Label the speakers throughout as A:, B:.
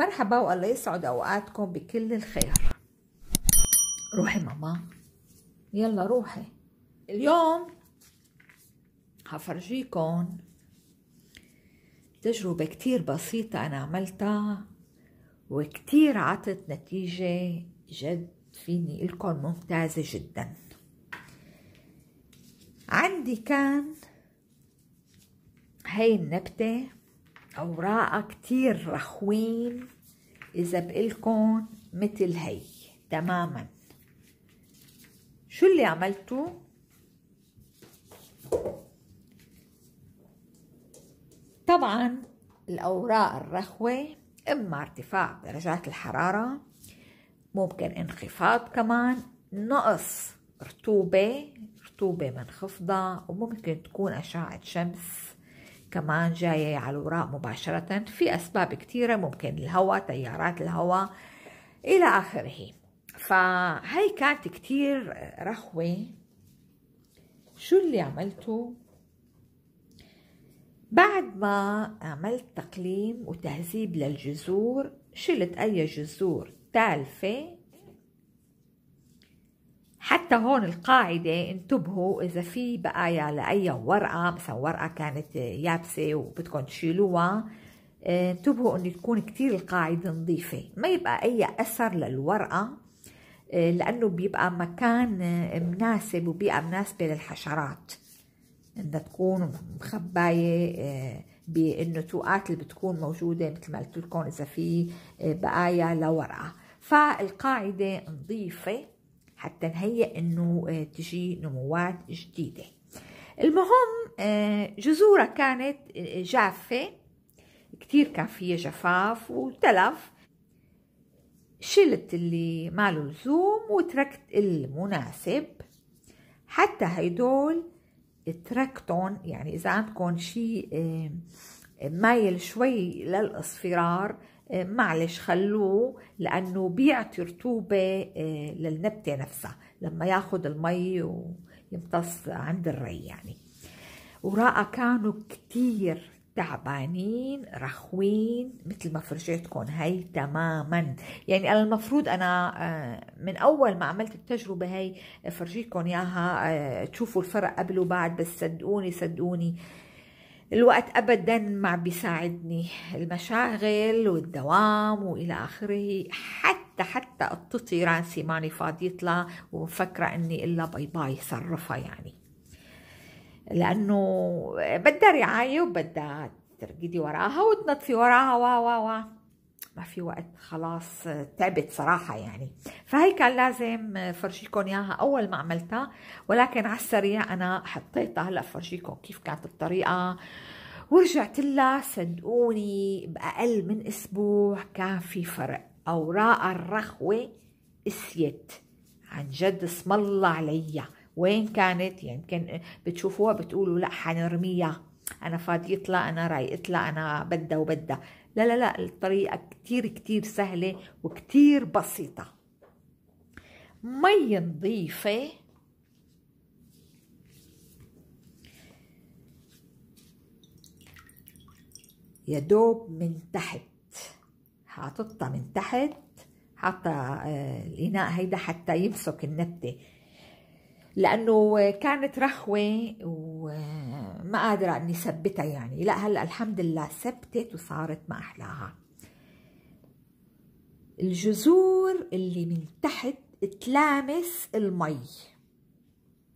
A: مرحبا والله يسعد اوقاتكم بكل الخير روحي ماما يلا روحي اليوم هفرجيكم تجربة كتير بسيطة أنا عملتها وكتير عطت نتيجة جد فيني لكم ممتازة جدا عندي كان هاي النبتة اوراقها كتير رخوين اذا بقلكن مثل هي تماما شو اللي عملته طبعا الاوراق الرخوه اما ارتفاع درجات الحراره ممكن انخفاض كمان نقص رطوبه رطوبه منخفضه وممكن تكون اشعه شمس كمان جاية على الوراق مباشرة في أسباب كتيرة ممكن الهواء تيارات الهواء إلى آخره فهي كانت كتير رخوة شو اللي عملته بعد ما عملت تقليم وتهذيب للجذور شلت أي جذور تالفة حتى هون القاعدة انتبهوا إذا في بقايا لأي ورقة مثلا ورقة كانت يابسة وبدكم تشيلوها آه، انتبهوا إنه تكون كتير القاعدة نظيفة ما يبقى أي أثر للورقة آه، لأنه بيبقى مكان مناسب وبيئة مناسبة للحشرات إنها تكون مخباية آه، بالنتوءات اللي بتكون موجودة مثل ما قلت لكم إذا في بقايا لورقة فالقاعدة نظيفة حتى نهيئ انه آه، تجي نموات جديده المهم آه، جذورها كانت آه، جافه كتير كان فيها جفاف وتلف شلت اللي ماله لزوم وتركت المناسب حتى هيدول تركتهم يعني اذا عندكم شيء مايل شوي للاصفرار آه، معلش خلوه لأنه بيعطي رطوبة آه، للنبتة نفسها لما ياخد المي ويمتص عند الري يعني وراء كانوا كتير تعبانين رخوين مثل ما فرجيتكم هي تماما يعني انا المفروض انا آه، من اول ما عملت التجربه هي فرجيكم اياها تشوفوا الفرق قبل وبعد بس صدقوني صدقوني الوقت ابدا ما بيساعدني المشاغل والدوام والى اخره حتى حتى قطتي راسي ماني فاضيت يطلع ومفكره اني الا باي باي صرفها يعني لانه بدها رعايه وبدها ترقدي وراها وتنطفي وراها و و و ما في وقت خلاص تعبت صراحة يعني فهي كان لازم فرجيكم إياها أول ما عملتها ولكن على السريع أنا حطيتها هلأ فرجيكم كيف كانت الطريقة ورجعت لها صدقوني بأقل من أسبوع كان في فرق أوراق الرخوة قسيت عن جد اسم الله عليا وين كانت يمكن يعني بتشوفوها بتقولوا لا حنرميها انا فاضيت لها انا رايقت لها انا بدها وبدها لا لا لا الطريقة كتير كتير سهلة وكتير بسيطة مي نظيفة يا دوب من تحت حاططها من تحت حاطة آه، الإناء هيدا حتى يمسك النبتة لانه كانت رخوه وما قادره اني ثبتها يعني لا هلا الحمد لله ثبتت وصارت ما احلاها الجذور اللي من تحت تلامس المي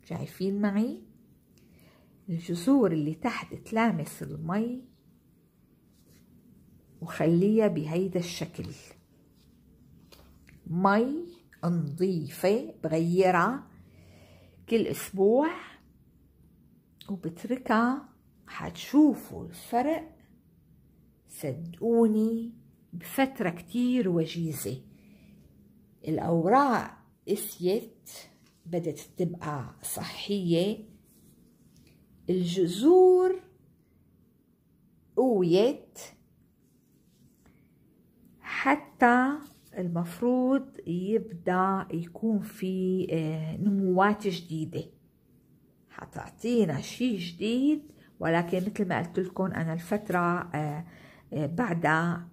A: شايفين معي الجذور اللي تحت تلامس المي وخليها بهيدا الشكل مي نظيفة بغيرها كل اسبوع وبتركها حتشوفوا الفرق صدقوني بفترة كتير وجيزة الأوراق قسيت بدت تبقى صحية الجذور قويت حتى المفروض يبدأ يكون في آه، نموات جديدة حتعطينا شيء جديد ولكن مثل ما قلت لكم أنا الفترة آه، آه، بعدها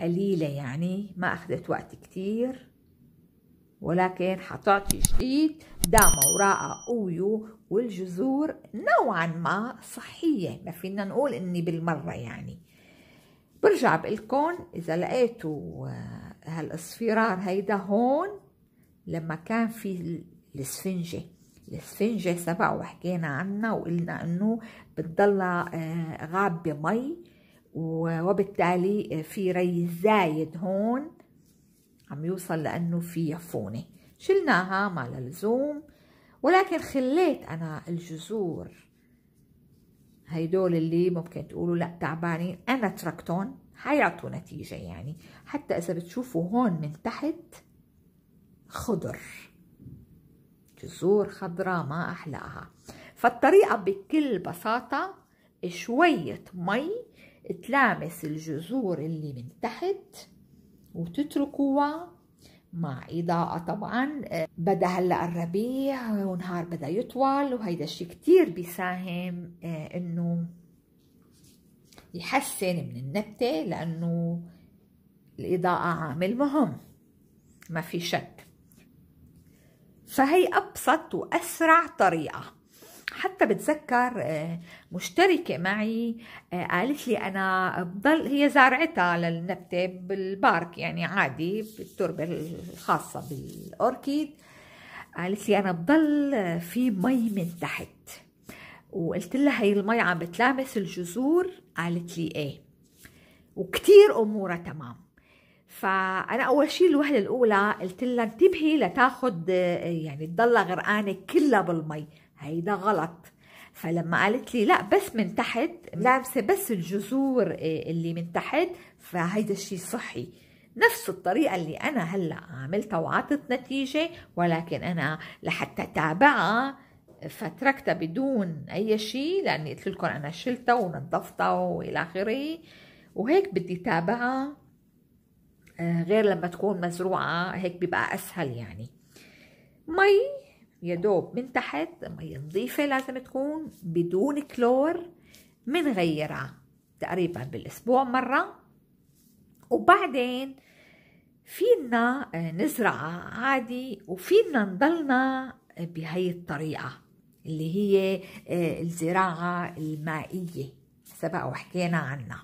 A: قليلة يعني ما أخذت وقت كتير ولكن حتعطي جديد داما وراء قويو والجذور نوعا ما صحية ما فينا نقول إني بالمرة يعني برجع لكم إذا لقيتوا هالاصفرار هيدا هون لما كان في الاسفنجة الاسفنجة سبق وحكينا عنها وقلنا انه بتضلها آه، غابة مي وبالتالي آه، في ري زايد هون عم يوصل لانه في يفونة شلناها ما للزوم ولكن خليت انا الجذور هيدول اللي ممكن تقولوا لا تعبانين انا تركتهم حيعطوا نتيجة يعني حتى إذا بتشوفوا هون من تحت خضر جذور خضراء ما أحلاها فالطريقة بكل بساطة شوية مي تلامس الجذور اللي من تحت وتتركوها مع إضاءة طبعا بدا هلا الربيع ونهار بدا يطول وهيدا الشيء كتير بيساهم آه، إنه يحسن من النبتة لأنه الإضاءة عامل مهم ما في شك فهي أبسط وأسرع طريقة حتى بتذكر آه، مشتركة معي آه، قالت لي أنا بضل هي زارعتها للنبتة بالبارك يعني عادي بالتربة الخاصة بالأوركيد قالت لي أنا بضل في مي من تحت وقلت لها هي المي عم بتلامس الجذور قالت لي ايه وكتير امورها تمام فانا اول شيء الوهله الاولى قلت لها انتبهي لتاخذ يعني تضلها غرقانه كلها بالمي هيدا غلط فلما قالت لي لا بس من تحت لامسه بس الجذور إيه، اللي من تحت فهيدا الشيء صحي نفس الطريقة اللي أنا هلأ عملتها وعطت نتيجة ولكن أنا لحتى تابعها فتركتها بدون اي شيء لاني قلت لكم انا شلتها ونظفتها والى اخره وهيك بدي تابعها آه، غير لما تكون مزروعه هيك بيبقى اسهل يعني مي يا دوب من تحت مي نظيفه لازم تكون بدون كلور منغيرها تقريبا بالاسبوع مره وبعدين فينا آه، نزرعها عادي وفينا نضلنا بهي الطريقه اللي هي آه، الزراعة المائية سبق وحكينا عنها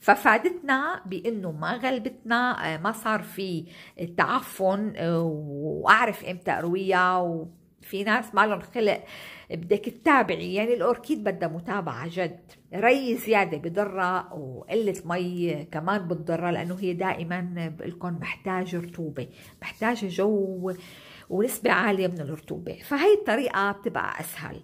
A: ففادتنا بانه ما غلبتنا آه، ما صار في تعفن آه، واعرف امتى ارويها وفي ناس ما لهم خلق بدك تتابعي يعني الاوركيد بدها متابعه جد ري زياده بضرها وقله مي كمان بتضرها لانه هي دائما بقول لكم محتاجه رطوبه محتاجه جو ونسبة عالية من الرطوبة فهي الطريقة بتبقى أسهل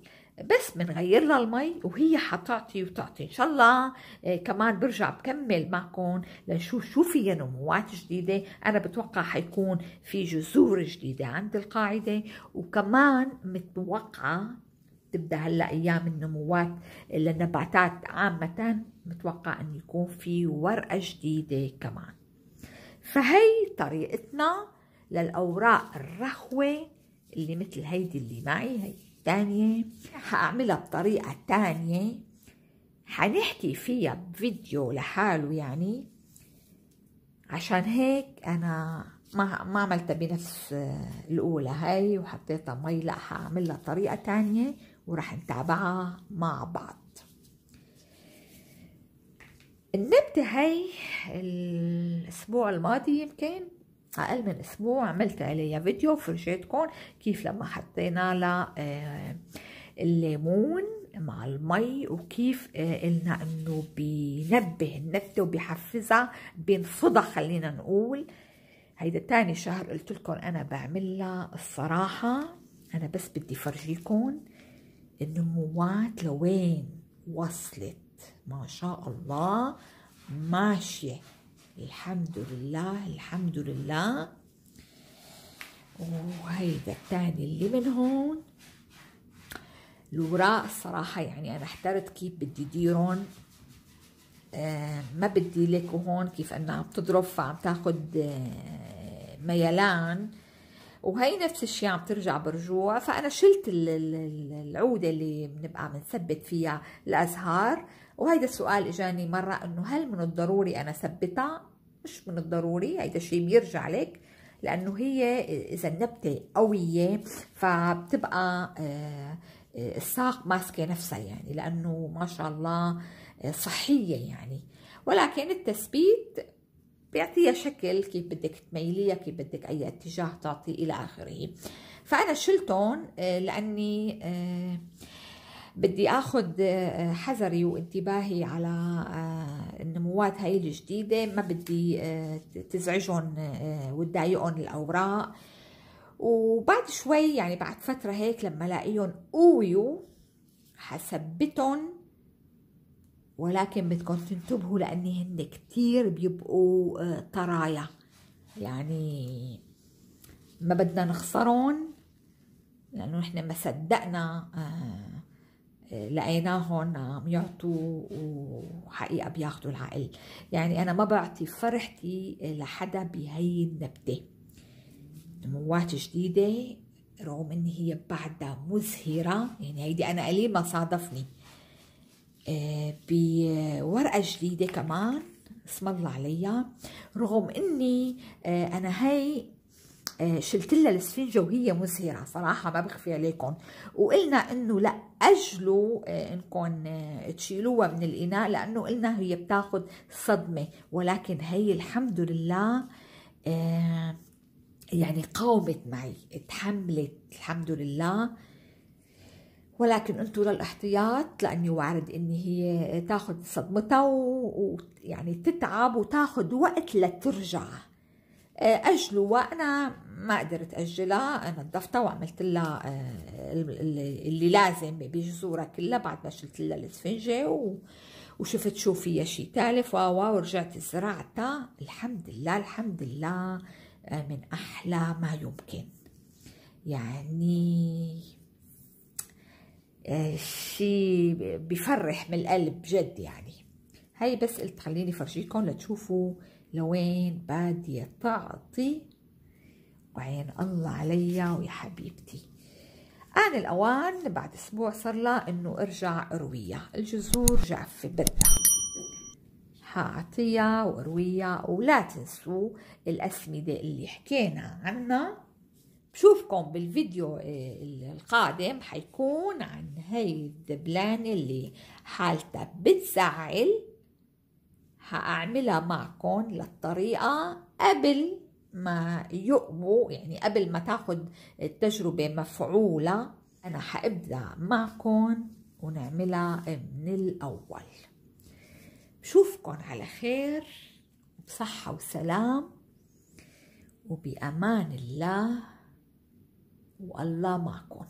A: بس بنغير لها المي وهي حتعطي وتعطي ان شاء الله آه، كمان برجع بكمل معكم لنشوف شو فيها نموات جديده انا بتوقع حيكون في جذور جديده عند القاعده وكمان متوقعه تبدا هلا ايام النموات للنباتات عامه متوقع ان يكون في ورقه جديده كمان فهي طريقتنا للأوراق الرخوة اللي مثل هيدي اللي معي هي الثانية حاعملها بطريقة ثانيه حنحكي فيها بفيديو لحاله يعني عشان هيك أنا ما ما عملتها بنفس آه، الأولى هاي وحطيتها مي لا حاعملها طريقة ثانيه وراح نتابعها مع بعض النبتة هاي الأسبوع الماضي يمكن أقل من أسبوع عملت عليها فيديو فرجيتكم كيف لما حطينا لها آه، الليمون مع المي وكيف آه، قلنا انه بينبه النبته وبيحفزها بينفضها خلينا نقول هيدا تاني شهر قلت لكم انا بعملها الصراحه انا بس بدي فرجيكم النموات لوين وصلت ما شاء الله ماشيه الحمد لله الحمد لله وهيدا الثاني اللي من هون الوراق صراحة يعني أنا احترت كيف بدي ديرهم آه ما بدي لك هون كيف أنها عم تضرب فعم تاخد آه ميلان وهي نفس الشيء عم ترجع برجوع فانا شلت العوده اللي بنبقى بنثبت فيها الازهار وهيدا السؤال اجاني مره انه هل من الضروري انا ثبتها مش من الضروري هيدا الشيء بيرجع لك لانه هي اذا النبته قويه فبتبقى آه، آه، الساق ماسكه نفسها يعني لانه ما شاء الله آه، صحيه يعني ولكن التثبيت بيعطيها شكل كيف بدك تميليها كيف بدك اي اتجاه تعطي الى اخره فانا شلتهم آه، لاني آه، بدي اخذ آه، حذري وانتباهي على النموات هاي الجديده ما بدي تزعجهم وتضايقهم الاوراق وبعد شوي يعني بعد فتره هيك لما الاقيهم قويوا حثبتهم ولكن بدكم تنتبهوا لاني هن كثير بيبقوا طرايا آه، يعني ما بدنا نخسرهم لأنه نحن ما صدقنا آه، آه، لقيناهم عم يعطوا وحقيقة بياخذوا العقل يعني أنا ما بعطي فرحتي لحدا بهي النبتة نموات جديدة رغم ان هي بعدها مزهرة يعني هيدي انا قليل ما صادفني آه، بورقة جديدة كمان اسم الله عليها رغم اني آه، انا هي آه، شلت لها الاسفنجه وهي مزهره صراحه ما بخفي عليكم وقلنا انه لا اجلوا انكم تشيلوها من الاناء لانه قلنا هي بتاخذ صدمه ولكن هي الحمد لله يعني قاومت معي تحملت الحمد لله ولكن انتم للاحتياط لاني وارد ان هي تاخذ صدمتها ويعني تتعب وتاخذ وقت لترجع آه، اجله وانا ما قدرت اجلها نظفتها وعملت لها آه، اللي لازم بجذورها كلها بعد ما شلت لها الاسفنجه وشفت شو فيها شيء تالف واو ورجعت زرعتها الحمد لله الحمد لله آه، من احلى ما يمكن يعني آه، شيء بيفرح من القلب جد يعني هاي بس قلت خليني فرجيكم لتشوفوا لوين بادية تعطي وعين الله عليا ويا حبيبتي آن الأوان بعد أسبوع صار لها إنه أرجع أرويها الجذور جافة بدها حأعطيها وأرويها ولا تنسوا الأسمدة اللي حكينا عنها بشوفكم بالفيديو آه، القادم حيكون عن هاي الدبلانة اللي حالتها بتزعل حأعملها معكم للطريقة قبل ما يقووا يعني قبل ما تاخد التجربة مفعولة أنا حأبدأ معكم ونعملها من الأول بشوفكن على خير بصحة وسلام وبأمان الله والله معكم